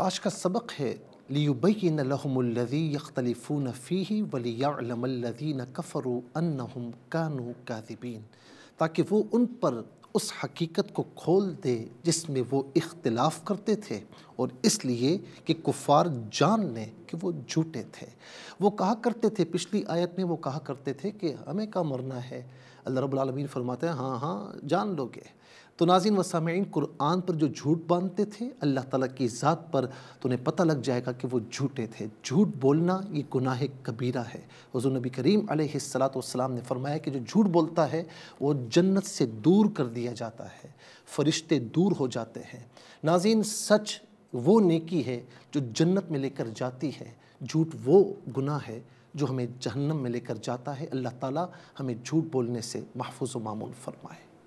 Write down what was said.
عشق السبق كالسبق ليبين لهم الذي يختلفون فيه وليعلم الذين كفروا انهم كانوا كاذبين ताकि وہ ان پر उस हकीकत को खोल दे जिसमें वो इख्तलाफ करते थे और इसलिए कि कुफार जान लें कि वो झूठे थे वो कहा करते थे पिछली आयत में वो कहा करते थे कि हमें क्या मरना है अल्लाह रबालमीन फरमाते हैं हाँ हाँ जान लोगे तो नाजिन वसामीन कुरान पर जो झूठ बांधते थे अल्लाह ताला की ज़ात पर तो उन्हें पता लग जाएगा कि वो झूठे थे झूठ बोलना ये गुनाह कबीरा है हजू नबी करीम सलात ने फरमाया कि जो झूठ बोलता है वो जन्नत से दूर कर दिया दिया जाता है फरिश्ते दूर हो जाते हैं नाजीन सच वो नेकी है जो जन्नत में लेकर जाती है झूठ वो गुनाह है जो हमें जहन्नम में लेकर जाता है अल्लाह ताला हमें झूठ बोलने से महफूज व मामूल फरमाए